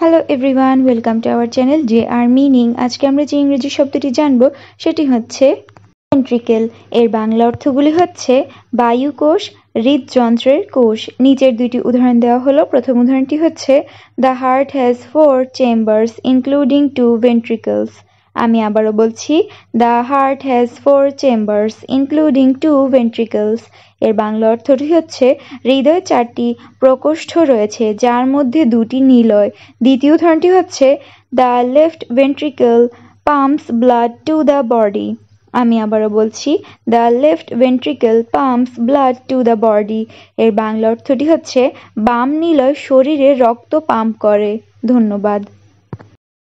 hello everyone welcome to our channel J R meaning আজকে আমরা যে ইংরেজি শব্দটি জানব সেটি হচ্ছে ভেন্ট্রিকেল এর বাংলা অর্থগুলি হচ্ছে বায়ু কোষ হৃদযন্ত্রের কোষ নিচের দুইটি উদাহরণ দেওয়া হলো প্রথম উদাহরণটি হচ্ছে the heart has four chambers including two ventricles আমি আবারও বলছি the heart has four chambers including two ventricles এর বাংলা অর্থটি হচ্ছে হৃদয় চারটি প্রকোষ্ঠ রয়েছে যার মধ্যে দুটি নিলয় দ্বিতীয় ধরনটি হচ্ছে the left ventricle pumps blood to the body আমি আবারও বলছি the left ventricle pumps blood to the body এর বাংলা অর্থটি হচ্ছে বাম নিলয় শরীরে রক্ত পাম্প করে ধন্যবাদ